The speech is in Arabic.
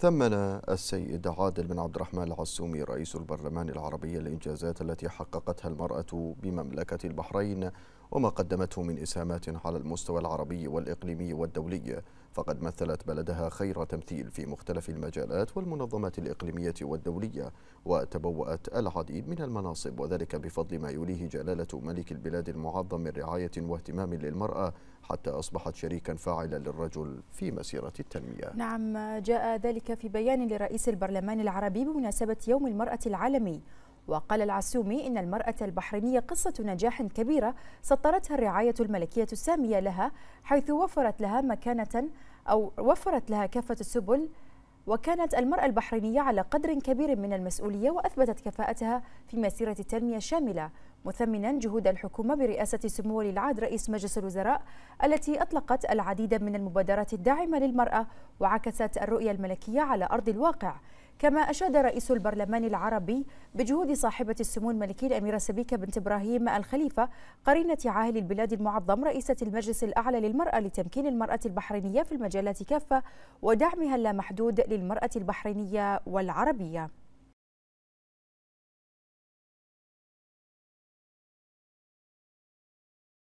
ثمن السيد عادل بن عبد الرحمن العسومي رئيس البرلمان العربي الإنجازات التي حققتها المرأة بمملكة البحرين وما قدمته من إسهامات على المستوى العربي والإقليمي والدولي فقد مثلت بلدها خير تمثيل في مختلف المجالات والمنظمات الإقليمية والدولية وتبوأت العديد من المناصب وذلك بفضل ما يوليه جلالة ملك البلاد المعظم من رعاية واهتمام للمرأة حتى أصبحت شريكا فاعلا للرجل في مسيرة التنمية نعم جاء ذلك في بيان لرئيس البرلمان العربي بمناسبة يوم المرأة العالمي وقال العسومي إن المرأة البحرينية قصة نجاح كبيرة سطرتها الرعاية الملكية السامية لها حيث وفرت لها مكانة أو وفرت لها كافة السبل وكانت المرأة البحرينية على قدر كبير من المسؤولية وأثبتت كفاءتها في مسيرة التنمية الشاملة مثمنا جهود الحكومة برئاسة سمو ولي العهد رئيس مجلس الوزراء التي أطلقت العديد من المبادرات الداعمة للمرأة وعكست الرؤية الملكية على أرض الواقع كما أشاد رئيس البرلمان العربي بجهود صاحبة السمو الملكي الأميرة سبيكة بنت إبراهيم الخليفة قرينة عاهل البلاد المعظم رئيسة المجلس الأعلى للمرأة لتمكين المرأة البحرينية في المجالات كافة ودعمها اللامحدود للمرأة البحرينية والعربية